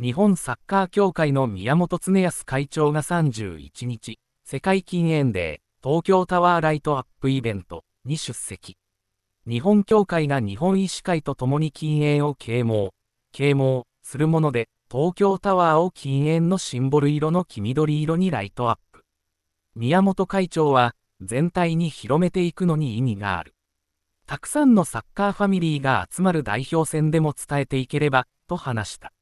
日本サッカー協会の宮本恒康会長が31日、世界禁煙デー、東京タワーライトアップイベントに出席。日本協会が日本医師会と共に禁煙を啓蒙、啓蒙するもので、東京タワーを禁煙のシンボル色の黄緑色にライトアップ。宮本会長は、全体に広めていくのに意味がある。たくさんのサッカーファミリーが集まる代表戦でも伝えていければ、と話した。